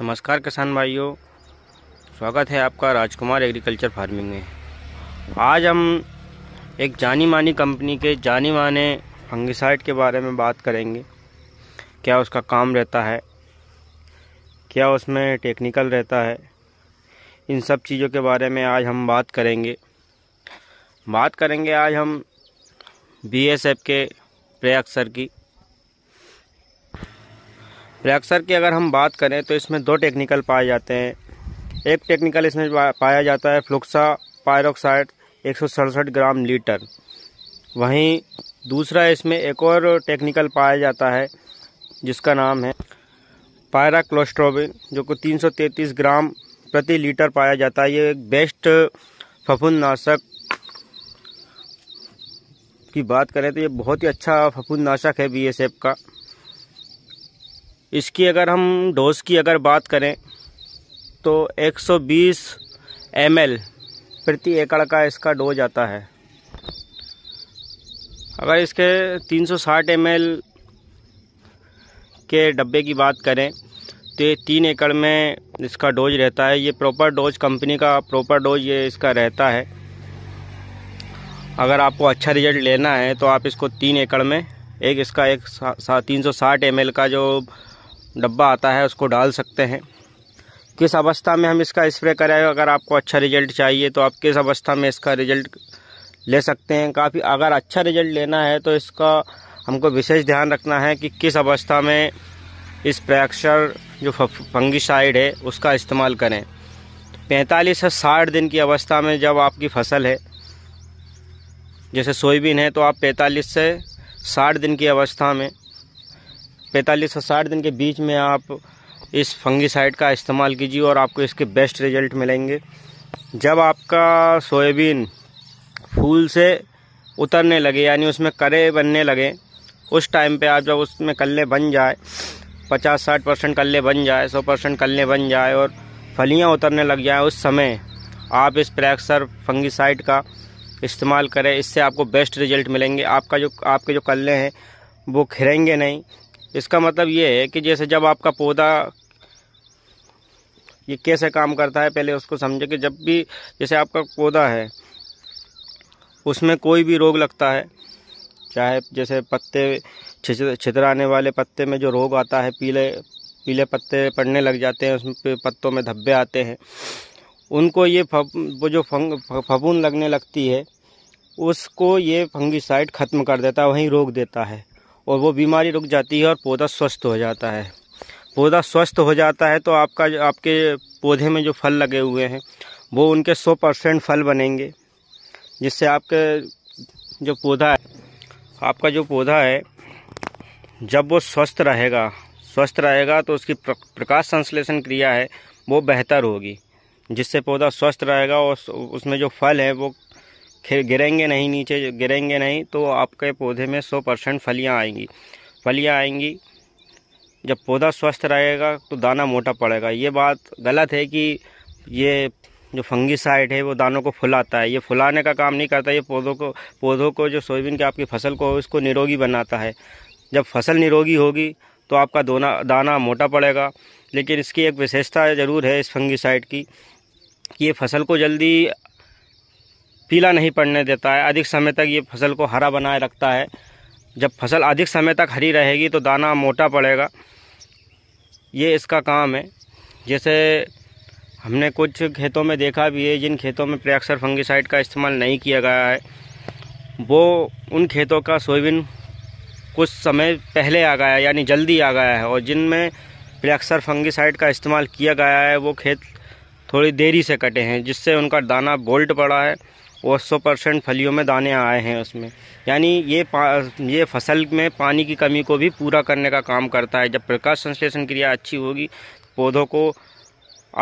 नमस्कार किसान भाइयों स्वागत है आपका राजकुमार एग्रीकल्चर फार्मिंग में आज हम एक जानी मानी कंपनी के जानी माने फंगिसाइड के बारे में बात करेंगे क्या उसका काम रहता है क्या उसमें टेक्निकल रहता है इन सब चीज़ों के बारे में आज हम बात करेंगे बात करेंगे आज हम बीएसएफ के प्रयाग सर की रिएक्सर की अगर हम बात करें तो इसमें दो टेक्निकल पाए जाते हैं एक टेक्निकल इसमें पाया जाता है फ्लुक्सा पायरोक्साइड एक ग्राम लीटर वहीं दूसरा इसमें एक और टेक्निकल पाया जाता है जिसका नाम है पायरा क्लोस्ट्रोबिन जो कि 333 ग्राम प्रति लीटर पाया जाता है ये एक बेस्ट फफूंदनाशक की बात करें तो ये बहुत ही अच्छा फफूंदनाशक है बी का इसकी अगर हम डोज की अगर बात करें तो 120 सौ प्रति एकड़ का इसका डोज आता है अगर इसके 360 सौ के डब्बे की बात करें तो ये तीन एकड़ में इसका डोज रहता है ये प्रॉपर डोज कंपनी का प्रॉपर डोज ये इसका रहता है अगर आपको अच्छा रिजल्ट लेना है तो आप इसको तीन एकड़ में एक इसका एक सा, सा, तीन सौ साठ एम का जो डब्बा आता है उसको डाल सकते हैं किस अवस्था में हम इसका स्प्रे करें अगर आपको अच्छा रिजल्ट चाहिए तो आप किस अवस्था में इसका रिजल्ट ले सकते हैं काफ़ी अगर अच्छा रिजल्ट लेना है तो इसका हमको विशेष ध्यान रखना है कि किस अवस्था में इस प्रैक्शर जो फंगिसाइड है उसका इस्तेमाल करें पैंतालीस से साठ दिन की अवस्था में जब आपकी फसल है जैसे सोयाबीन है तो आप पैंतालीस से साठ दिन की अवस्था में पैंतालीस और साठ दिन के बीच में आप इस फंगीसाइड का इस्तेमाल कीजिए और आपको इसके बेस्ट रिजल्ट मिलेंगे जब आपका सोयाबीन फूल से उतरने लगे यानी उसमें करे बनने लगे उस टाइम पे आप जब उसमें कल्ले बन जाए पचास साठ परसेंट कल्ले बन जाए सौ परसेंट कल्ले बन जाए और फलियां उतरने लग जाए उस समय आप इस प्रैक्सर फंगीसाइड का इस्तेमाल करें इससे आपको बेस्ट रिजल्ट मिलेंगे आपका जो आपके जो कल्ले हैं वो खिरेंगे नहीं इसका मतलब ये है कि जैसे जब आपका पौधा ये कैसे काम करता है पहले उसको समझे कि जब भी जैसे आपका पौधा है उसमें कोई भी रोग लगता है चाहे जैसे पत्ते छितराने वाले पत्ते में जो रोग आता है पीले पीले पत्ते पड़ने लग जाते हैं उसमें पत्तों में धब्बे आते हैं उनको ये फब, वो जो फंग फफून लगने लगती है उसको ये फंगिसाइड ख़त्म कर देता है वहीं रोक देता है और वो बीमारी रुक जाती है और पौधा स्वस्थ हो जाता है पौधा स्वस्थ हो जाता है तो आपका आपके पौधे में जो फल लगे हुए हैं वो उनके सौ परसेंट फल बनेंगे जिससे आपके जो पौधा है आपका जो पौधा है जब वो स्वस्थ रहेगा स्वस्थ रहेगा तो उसकी प्रकाश संश्लेषण क्रिया है वो बेहतर होगी जिससे पौधा स्वस्थ रहेगा और उसमें जो फल है वो फिर गिरेंगे नहीं नीचे गिरेंगे नहीं तो आपके पौधे में सौ परसेंट फलियाँ आएंगी फलियाँ आएंगी जब पौधा स्वस्थ रहेगा तो दाना मोटा पड़ेगा ये बात गलत है कि ये जो फंगिसाइड है वो दानों को फुलाता है ये फुलाने का काम नहीं करता ये पौधों को पौधों को जो सोयाबीन की आपकी फसल को इसको निरोगी बनाता है जब फसल निरोगी होगी तो आपका दोना दाना मोटा पड़ेगा लेकिन इसकी एक विशेषता ज़रूर है इस फंगिसाइड की कि ये फसल को जल्दी पीला नहीं पड़ने देता है अधिक समय तक ये फसल को हरा बनाए रखता है जब फसल अधिक समय तक हरी रहेगी तो दाना मोटा पड़ेगा ये इसका काम है जैसे हमने कुछ खेतों में देखा भी है जिन खेतों में प्रयाक्सर फंगिसाइड का इस्तेमाल नहीं किया गया है वो उन खेतों का सोयाबीन कुछ समय पहले आ गया है यानी जल्दी आ गया है और जिनमें प्रयाक्सर फंगिसाइड का इस्तेमाल किया गया है वो खेत थोड़ी देरी से कटे हैं जिससे उनका दाना बोल्ट पड़ा है और सौ परसेंट फलियों में दाने आए हैं उसमें यानी ये ये फसल में पानी की कमी को भी पूरा करने का काम करता है जब प्रकाश संश्लेषण क्रिया अच्छी होगी पौधों को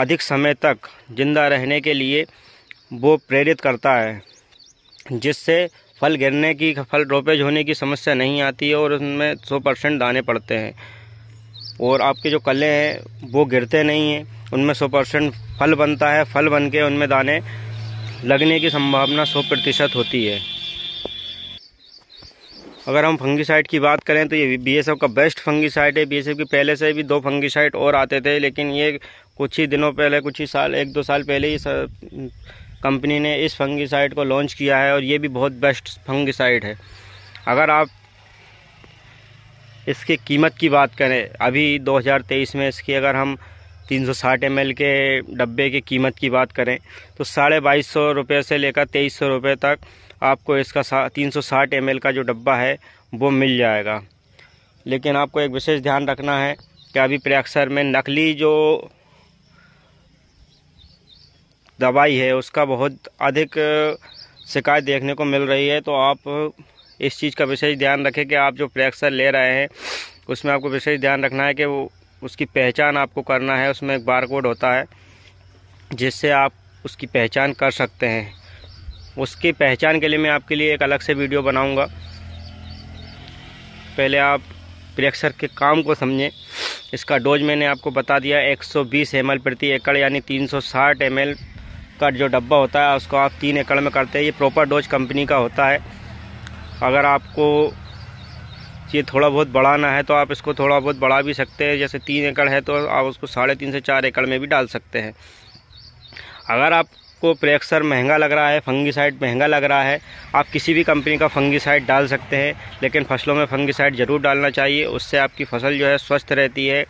अधिक समय तक जिंदा रहने के लिए वो प्रेरित करता है जिससे फल गिरने की फल ड्रोपेज होने की समस्या नहीं आती है और उनमें सौ परसेंट दाने पड़ते हैं और आपके जो कले हैं वो गिरते नहीं हैं उनमें सौ परसेंट फल बनता है फल बन के उनमें दाने लगने की संभावना 100 प्रतिशत होती है अगर हम फंगीसाइड की बात करें तो ये बी का बेस्ट फंगीसाइड है बी की पहले से भी दो फंगीसाइड और आते थे लेकिन ये कुछ ही दिनों पहले कुछ ही साल एक दो साल पहले ही कंपनी ने इस फंगीसाइड को लॉन्च किया है और ये भी बहुत बेस्ट फंगीसाइड है अगर आप इसकी कीमत की बात करें अभी 2023 में इसकी अगर हम तीन सौ साठ एम के डब्बे की कीमत की बात करें तो साढ़े बाईस सौ रुपये से लेकर तेईस सौ रुपये तक आपको इसका तीन सौ साठ एम का जो डब्बा है वो मिल जाएगा लेकिन आपको एक विशेष ध्यान रखना है कि अभी प्रयाक्सर में नकली जो दवाई है उसका बहुत अधिक शिकायत देखने को मिल रही है तो आप इस चीज़ का विशेष ध्यान रखें कि आप जो प्रयाक्सर ले रहे हैं उसमें आपको विशेष ध्यान रखना है कि वो उसकी पहचान आपको करना है उसमें एक बार कोड होता है जिससे आप उसकी पहचान कर सकते हैं उसकी पहचान के लिए मैं आपके लिए एक अलग से वीडियो बनाऊंगा पहले आप प्रेक्षर के काम को समझें इसका डोज मैंने आपको बता दिया 120 एम प्रति एकड़ यानी 360 एम का जो डब्बा होता है उसको आप तीन एकड़ में करते हैं ये प्रॉपर डोज कंपनी का होता है अगर आपको ये थोड़ा बहुत बढ़ाना है तो आप इसको थोड़ा बहुत बढ़ा भी सकते हैं जैसे तीन एकड़ है तो आप उसको साढ़े तीन से चार एकड़ में भी डाल सकते हैं अगर आपको प्रेक्सर महंगा लग रहा है फंगीसाइड महंगा लग रहा है आप किसी भी कंपनी का फंगीसाइड डाल सकते हैं लेकिन फसलों में फंगीसाइड ज़रूर डालना चाहिए उससे आपकी फसल जो है स्वस्थ रहती है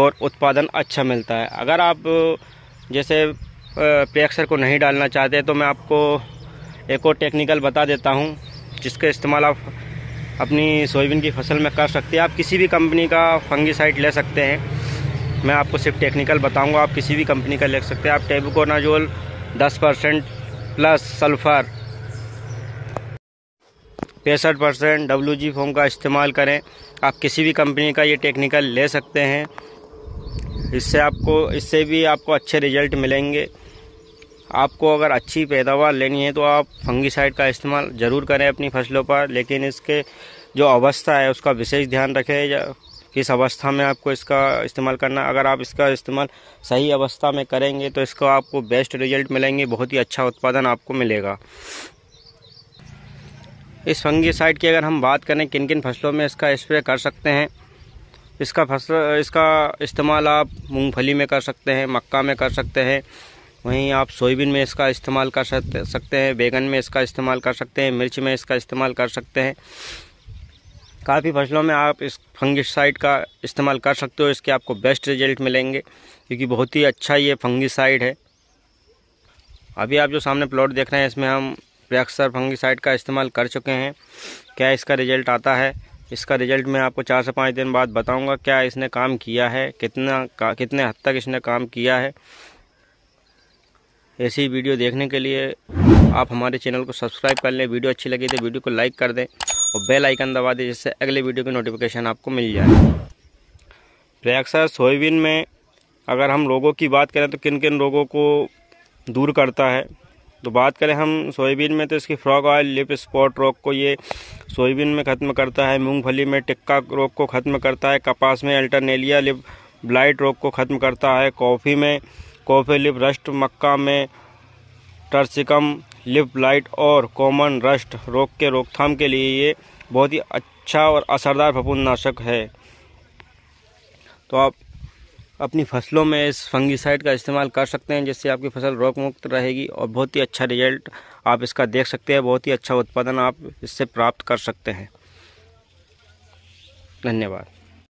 और उत्पादन अच्छा मिलता है अगर आप जैसे प्रेक्सर को नहीं डालना चाहते तो मैं आपको एक और टेक्निकल बता देता हूँ जिसका इस्तेमाल आप अपनी सोयाबीन की फसल में कर सकते हैं आप किसी भी कंपनी का फंगिसाइड ले सकते हैं मैं आपको सिर्फ टेक्निकल बताऊंगा आप किसी भी कंपनी का ले सकते हैं आप टेबुकोनाजोल 10 परसेंट प्लस सल्फ़र पैंसठ परसेंट डब्ल्यू जी फोम का इस्तेमाल करें आप किसी भी कंपनी का ये टेक्निकल ले सकते हैं इससे आपको इससे भी आपको अच्छे रिजल्ट मिलेंगे आपको अगर अच्छी पैदावार लेनी है तो आप फंगिसाइड का इस्तेमाल ज़रूर करें अपनी फसलों पर लेकिन इसके जो अवस्था है उसका विशेष ध्यान रखें किस अवस्था में आपको इसका इस्तेमाल करना अगर आप इसका इस्तेमाल सही अवस्था में करेंगे तो इसका आपको बेस्ट रिजल्ट मिलेंगे बहुत ही अच्छा उत्पादन आपको मिलेगा इस फंगीसाइड की अगर हम बात करें किन किन फसलों में इसका स्प्रे कर सकते हैं इसका फसल इसका इस्तेमाल आप मूंगफली में कर सकते हैं मक्का में कर सकते हैं वहीं आप सोयाबीन में इसका इस्तेमाल कर सकते हैं बैगन में इसका इस्तेमाल कर सकते हैं मिर्च में इसका इस्तेमाल कर सकते हैं काफ़ी फसलों में आप इस फंगिसाइड का इस्तेमाल कर सकते हो इसके आपको बेस्ट रिजल्ट मिलेंगे क्योंकि बहुत ही अच्छा ये फंगिसाइड है अभी आप जो सामने प्लॉट देख रहे हैं इसमें हम प्रेक्सर फंगिसाइड का इस्तेमाल कर चुके हैं क्या इसका रिजल्ट आता है इसका रिजल्ट मैं आपको चार से पाँच दिन बाद बताऊंगा क्या इसने काम किया है कितना का, कितने हद तक इसने काम किया है ऐसी वीडियो देखने के लिए आप हमारे चैनल को सब्सक्राइब कर लें वीडियो अच्छी लगी तो वीडियो को लाइक कर दें और बेल आइकन दबा दें जिससे अगले वीडियो की नोटिफिकेशन आपको मिल जाए प्रयागसर सोयाबीन में अगर हम रोगों की बात करें तो किन किन रोगों को दूर करता है तो बात करें हम सोयाबीन में तो इसकी फ्रॉग ऑयल लिप स्पॉट रोग को ये सोयाबीन में ख़त्म करता है मूंगफली में टिक्का रोग को ख़त्म करता है कपास में अल्टरनेलिया लिप ब्लाइट रोग को ख़त्म करता है कॉफ़ी में कॉफ़ी लिप रस्ट मक्का में टर्सिकम लिप लाइट और कॉमन रस्ट रोग के रोकथाम के लिए ये बहुत ही अच्छा और असरदार नाशक है तो आप अपनी फसलों में इस फंगीसाइड का इस्तेमाल कर सकते हैं जिससे आपकी फसल रोग मुक्त रहेगी और बहुत ही अच्छा रिजल्ट आप इसका देख सकते हैं बहुत ही अच्छा उत्पादन आप इससे प्राप्त कर सकते हैं धन्यवाद